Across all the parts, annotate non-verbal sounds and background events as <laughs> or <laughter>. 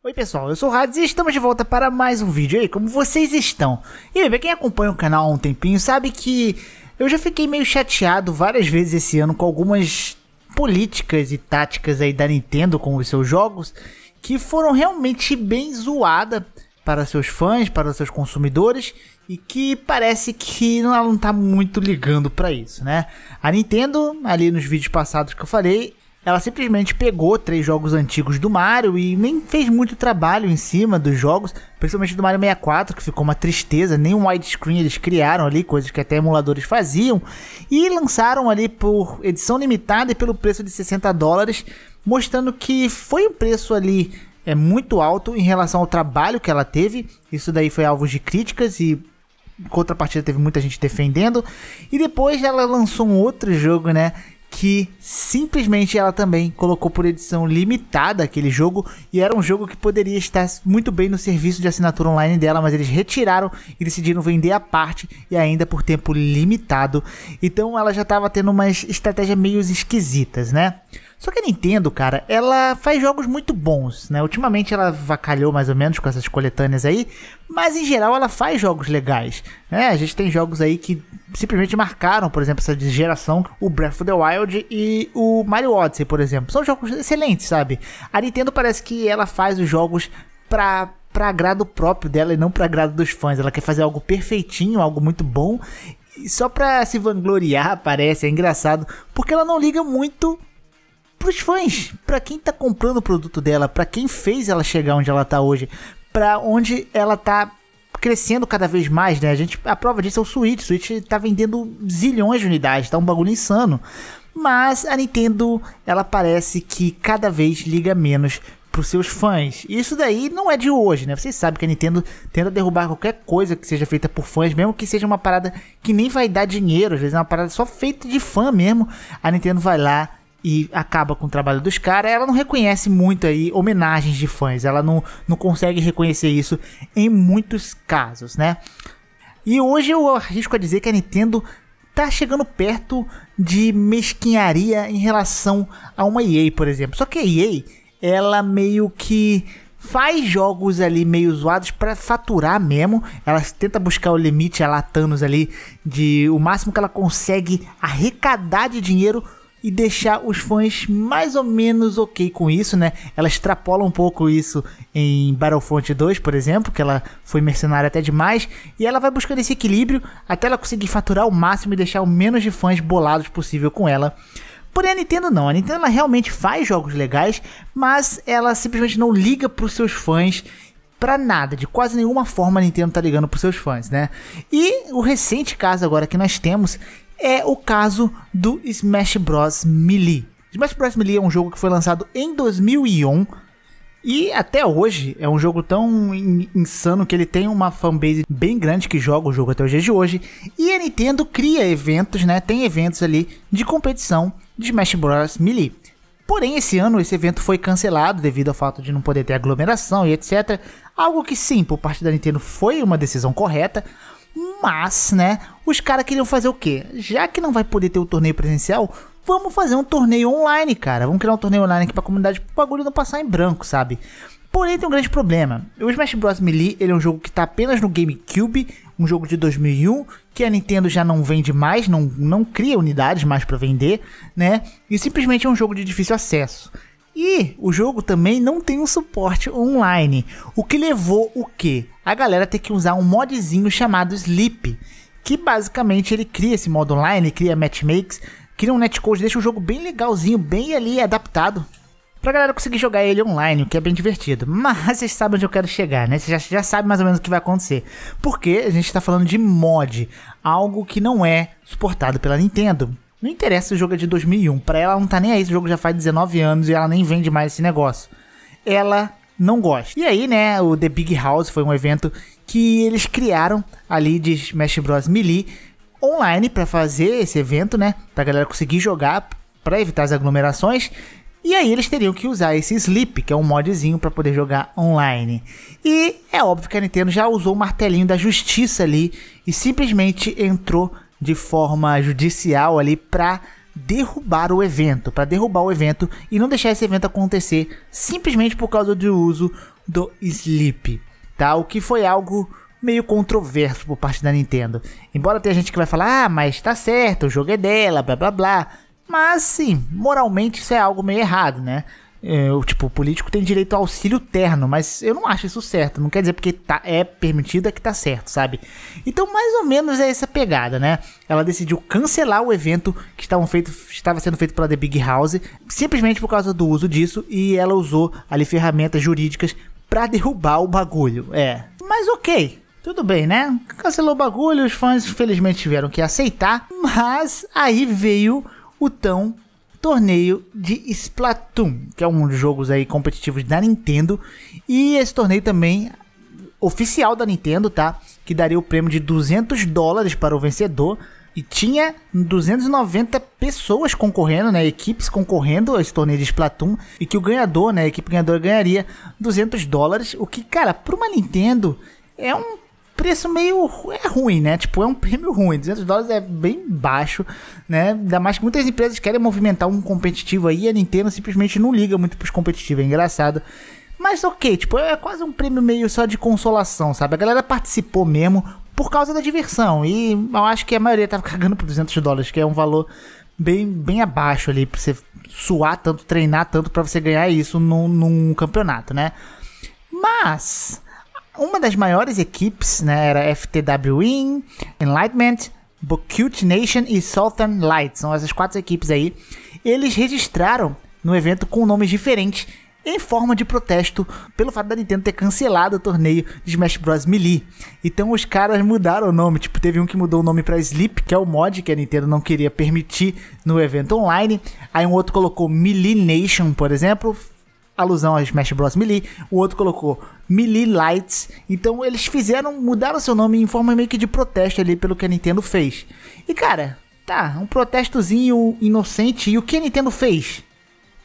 Oi pessoal, eu sou o Rads e estamos de volta para mais um vídeo aí, como vocês estão? E bebê, quem acompanha o canal há um tempinho sabe que eu já fiquei meio chateado várias vezes esse ano com algumas políticas e táticas aí da Nintendo com os seus jogos que foram realmente bem zoada para seus fãs, para seus consumidores e que parece que ela não está muito ligando para isso, né? A Nintendo, ali nos vídeos passados que eu falei, ela simplesmente pegou três jogos antigos do Mario e nem fez muito trabalho em cima dos jogos, principalmente do Mario 64, que ficou uma tristeza, nem um widescreen eles criaram ali, coisas que até emuladores faziam, e lançaram ali por edição limitada e pelo preço de 60 dólares, mostrando que foi um preço ali é muito alto em relação ao trabalho que ela teve. Isso daí foi alvo de críticas e em contrapartida teve muita gente defendendo. E depois ela lançou um outro jogo, né? que simplesmente ela também colocou por edição limitada aquele jogo e era um jogo que poderia estar muito bem no serviço de assinatura online dela, mas eles retiraram e decidiram vender a parte e ainda por tempo limitado. Então ela já estava tendo umas estratégias meio esquisitas, né? Só que a Nintendo, cara, ela faz jogos muito bons, né? Ultimamente ela vacalhou mais ou menos com essas coletâneas aí, mas em geral ela faz jogos legais. Né? A gente tem jogos aí que simplesmente marcaram, por exemplo, essa geração, o Breath of the Wild e o Mario Odyssey, por exemplo. São jogos excelentes, sabe? A Nintendo parece que ela faz os jogos pra para agrado próprio dela e não para agrado dos fãs. Ela quer fazer algo perfeitinho, algo muito bom, só para se vangloriar, parece, é engraçado, porque ela não liga muito pros fãs, para quem tá comprando o produto dela, para quem fez ela chegar onde ela tá hoje para onde ela tá crescendo cada vez mais, né? A gente a prova disso é o Switch, o Switch tá vendendo zilhões de unidades, tá um bagulho insano. Mas a Nintendo, ela parece que cada vez liga menos para os seus fãs. E isso daí não é de hoje, né? Vocês sabem que a Nintendo tenta derrubar qualquer coisa que seja feita por fãs, mesmo que seja uma parada que nem vai dar dinheiro, às vezes é uma parada só feita de fã mesmo. A Nintendo vai lá e acaba com o trabalho dos caras, ela não reconhece muito aí homenagens de fãs, ela não, não consegue reconhecer isso em muitos casos, né? E hoje eu arrisco a dizer que a Nintendo tá chegando perto de mesquinharia em relação a uma EA, por exemplo. Só que a EA, ela meio que faz jogos ali meio zoados para faturar mesmo. Ela tenta buscar o limite, a Thanos ali, de o máximo que ela consegue arrecadar de dinheiro e deixar os fãs mais ou menos ok com isso, né? Ela extrapola um pouco isso em Battlefront 2, por exemplo, que ela foi mercenária até demais, e ela vai buscando esse equilíbrio até ela conseguir faturar o máximo e deixar o menos de fãs bolados possível com ela. Porém, a Nintendo não. A Nintendo ela realmente faz jogos legais, mas ela simplesmente não liga para os seus fãs para nada, de quase nenhuma forma a Nintendo tá ligando para os seus fãs, né? E o recente caso agora que nós temos é o caso do Smash Bros. Melee. Smash Bros. Melee é um jogo que foi lançado em 2001 e até hoje é um jogo tão in insano que ele tem uma fanbase bem grande que joga o jogo até o dia de hoje. E a Nintendo cria eventos, né? Tem eventos ali de competição de Smash Bros. Melee. Porém, esse ano esse evento foi cancelado devido ao fato de não poder ter aglomeração e etc. Algo que sim, por parte da Nintendo foi uma decisão correta, mas, né, os caras queriam fazer o quê? Já que não vai poder ter o torneio presencial, vamos fazer um torneio online, cara. Vamos criar um torneio online aqui pra comunidade pro bagulho não passar em branco, sabe? Porém, tem um grande problema. O Smash Bros. Melee ele é um jogo que está apenas no GameCube, um jogo de 2001, que a Nintendo já não vende mais, não, não cria unidades mais para vender, né? E simplesmente é um jogo de difícil acesso. E o jogo também não tem um suporte online, o que levou o quê? a galera tem que usar um modzinho chamado Sleep, que basicamente ele cria esse modo online, cria matchmakes, cria um netcode, deixa o jogo bem legalzinho, bem ali adaptado. Pra galera conseguir jogar ele online, o que é bem divertido. <laughs> Mas vocês sabem onde eu quero chegar, né? Vocês já, já sabem mais ou menos o que vai acontecer. Porque a gente tá falando de mod, algo que não é suportado pela Nintendo. Não interessa se o jogo é de 2001, pra ela não tá nem aí, esse jogo já faz 19 anos e ela nem vende mais esse negócio. Ela não gosta. E aí, né, o The Big House foi um evento que eles criaram ali de Smash Bros Melee online para fazer esse evento, né, pra galera conseguir jogar para evitar as aglomerações. E aí eles teriam que usar esse Sleep, que é um modzinho para poder jogar online. E é óbvio que a Nintendo já usou o martelinho da justiça ali e simplesmente entrou de forma judicial ali para derrubar o evento, para derrubar o evento e não deixar esse evento acontecer simplesmente por causa do uso do Sleep, tá? O que foi algo meio controverso por parte da Nintendo. Embora tenha gente que vai falar, ah, mas tá certo, o jogo é dela, blá blá blá. Mas sim, moralmente isso é algo meio errado, né? eu, é, tipo, o político tem direito ao auxílio terno, mas eu não acho isso certo. Não quer dizer porque tá, é permitido é que tá certo, sabe? Então, mais ou menos é essa pegada, né? Ela decidiu cancelar o evento que estavam feito, estava sendo feito pela The Big House, simplesmente por causa do uso disso, e ela usou ali ferramentas jurídicas para derrubar o bagulho. É. Mas ok, tudo bem, né? Cancelou o bagulho, os fãs felizmente tiveram que aceitar, mas aí veio o tão torneio de Splatoon, que é um dos jogos aí competitivos da Nintendo. E esse torneio também oficial da Nintendo, tá? Que daria o prêmio de 200 dólares para o vencedor. E tinha 290 pessoas concorrendo, né? Equipes concorrendo a esse torneio de Splatoon. E que o ganhador, né? A equipe ganhadora ganharia 200 dólares. O que, cara, para uma Nintendo é um preço meio é ruim, né? Tipo, é um prêmio ruim. 200 dólares é bem baixo, né? Ainda mais que muitas empresas querem movimentar um competitivo aí. A Nintendo simplesmente não liga muito pros competitivos. É engraçado. Mas ok, tipo, é quase um prêmio meio só de consolação, sabe? A galera participou mesmo por causa da diversão. E eu acho que a maioria tava <laughs> cagando por 200 dólares, que é um valor bem, bem abaixo ali pra você suar tanto, treinar tanto para você ganhar isso num, num campeonato, né? Mas uma das maiores equipes, né, era FTW Wing, Enlightenment, Bocute Nation e Southern Light. São essas quatro equipes aí. Eles registraram no evento com nomes diferentes em forma de protesto pelo fato da Nintendo ter cancelado o torneio de Smash Bros Melee. Então os caras mudaram o nome, tipo, teve um que mudou o nome para Sleep, que é o mod que a Nintendo não queria permitir no evento online. Aí um outro colocou Melee Nation, por exemplo, alusão a Smash Bros. Melee, o outro colocou Melee Lights. Então eles fizeram, mudaram seu nome em forma meio que de protesto ali pelo que a Nintendo fez. E cara, tá, um protestozinho inocente. E o que a Nintendo fez?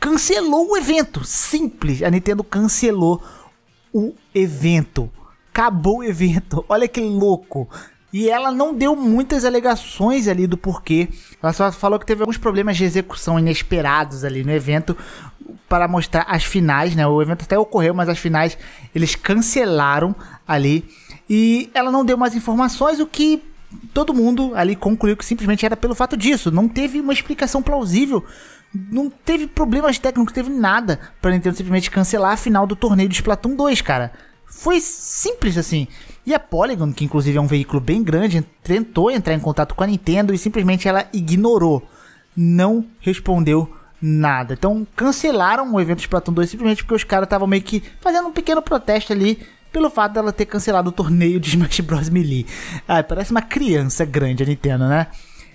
Cancelou o evento. Simples, a Nintendo cancelou o evento. Acabou o evento. <laughs> Olha que louco. E ela não deu muitas alegações ali do porquê. Ela só falou que teve alguns problemas de execução inesperados ali no evento, para mostrar as finais, né? O evento até ocorreu, mas as finais eles cancelaram ali. E ela não deu mais informações, o que todo mundo ali concluiu que simplesmente era pelo fato disso. Não teve uma explicação plausível, não teve problemas técnicos, teve nada para Nintendo simplesmente cancelar a final do torneio de Splatoon 2, cara. Foi simples assim. E a Polygon, que inclusive é um veículo bem grande, tentou entrar em contato com a Nintendo e simplesmente ela ignorou. Não respondeu nada. Então cancelaram o evento de Splatoon 2 simplesmente porque os caras estavam meio que fazendo um pequeno protesto ali pelo fato dela ter cancelado o torneio de <laughs> Smash Bros Melee. parece uma criança grande a Nintendo, né?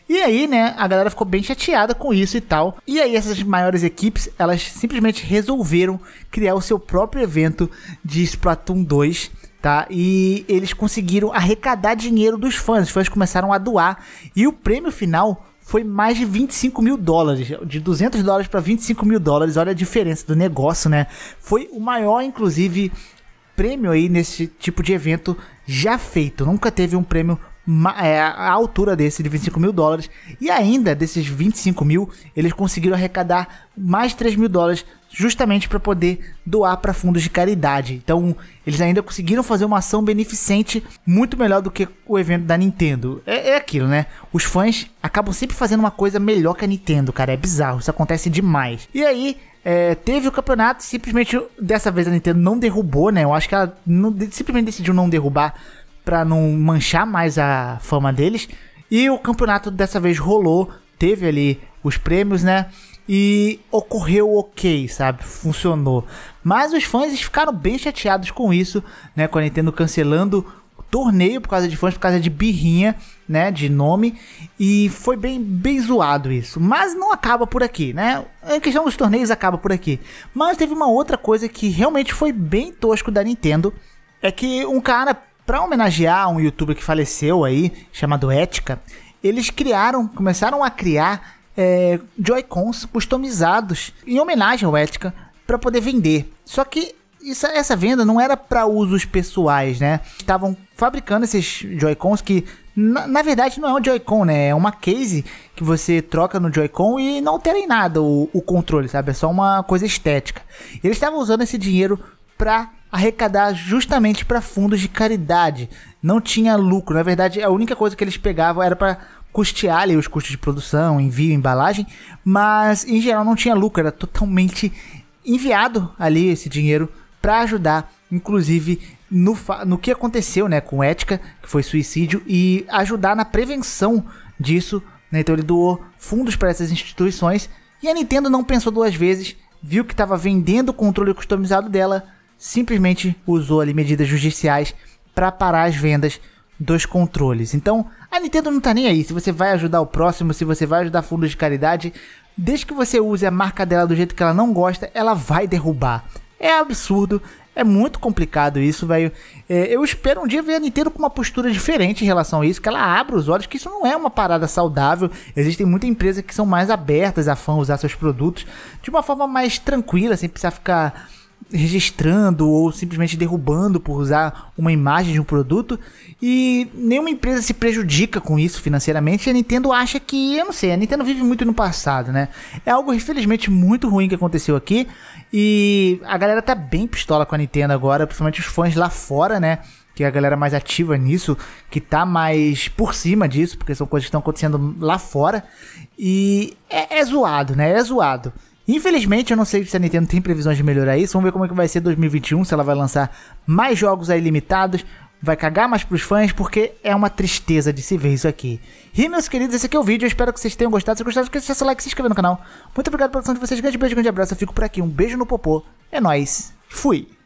E aí, né, a galera ficou bem chateada com isso e tal. E aí essas maiores equipes, elas simplesmente resolveram criar o seu próprio evento de Splatoon 2 tá? E eles conseguiram arrecadar dinheiro dos fãs. Os fãs começaram a doar. E o prêmio final foi mais de 25 mil dólares, de 200 dólares para 25 mil dólares. Olha a diferença do negócio, né? Foi o maior, inclusive, prêmio aí nesse tipo de evento já feito. Nunca teve um prêmio a é, altura desse de 25 mil dólares. E ainda desses 25 mil, eles conseguiram arrecadar mais 3 mil dólares justamente para poder doar para fundos de caridade. Então, eles ainda conseguiram fazer uma ação beneficente muito melhor do que o evento da Nintendo. É, é aquilo, né? Os fãs acabam sempre fazendo uma coisa melhor que a Nintendo, cara. É bizarro, isso acontece demais. E aí, é, teve o campeonato, simplesmente dessa vez a Nintendo não derrubou, né? Eu acho que ela não, simplesmente decidiu não derrubar para não manchar mais a fama deles. E o campeonato dessa vez rolou, teve ali os prêmios, né? e ocorreu ok, sabe? Funcionou. Mas os fãs ficaram bem chateados com isso, né? Com a Nintendo cancelando o torneio por causa de fãs, por causa de birrinha, né? De nome. E foi bem, bem zoado isso. Mas não acaba por aqui, né? A questão dos torneios acaba por aqui. Mas teve uma outra coisa que realmente foi bem tosco da Nintendo. É que um cara, pra homenagear um youtuber que faleceu aí, chamado Ética, eles criaram, começaram a criar é, Joy-Cons customizados em homenagem ao Etica para poder vender. Só que isso, essa venda não era para usos pessoais, né? Estavam fabricando esses Joy-Cons que na, na, verdade não é um Joy-Con, né? É uma case que você troca no Joy-Con e não altera em nada o, o controle, sabe? É só uma coisa estética. Eles estavam usando esse dinheiro para arrecadar justamente para fundos de caridade. Não tinha lucro, na verdade, a única coisa que eles pegavam era para custear os custos de produção, envio, embalagem, mas em geral não tinha lucro, era totalmente enviado ali esse dinheiro para ajudar, inclusive no, no que aconteceu né, com ética, que foi suicídio, e ajudar na prevenção disso. Né? Então ele doou fundos para essas instituições e a Nintendo não pensou duas vezes, viu que estava vendendo o controle customizado dela, simplesmente usou ali medidas judiciais para parar as vendas dos controles. Então a Nintendo não tá nem aí se você vai ajudar o próximo, se você vai ajudar fundos de caridade. Desde que você use a marca dela do jeito que ela não gosta, ela vai derrubar. É absurdo, é muito complicado isso, velho. É, eu espero um dia ver a Nintendo com uma postura diferente em relação a isso, que ela abra os olhos, que isso não é uma parada saudável. Existem muitas empresas que são mais abertas a fã usar seus produtos de uma forma mais tranquila, sem precisar ficar registrando ou simplesmente derrubando por usar uma imagem de um produto e nenhuma empresa se prejudica com isso financeiramente. A Nintendo acha que, eu não sei, a Nintendo vive muito no passado, né? É algo infelizmente muito ruim que aconteceu aqui e a galera tá bem pistola com a Nintendo agora, principalmente os fãs lá fora, né? que é a galera mais ativa nisso, que tá mais por cima disso, porque são coisas que estão acontecendo lá fora. E é, é, zoado, né? É zoado. Infelizmente, eu não sei se a Nintendo tem previsões de melhorar isso. Vamos ver como é que vai ser 2021, se ela vai lançar mais jogos aí limitados, vai cagar mais pros fãs, porque é uma tristeza de se ver isso aqui. E, meus queridos, esse aqui é o vídeo. Eu espero que vocês tenham gostado. Se gostaram, não esqueça de like e se inscrever no canal. Muito obrigado pela atenção de vocês. Grande beijo, grande abraço. Eu fico por aqui. Um beijo no popô. É nóis. Fui.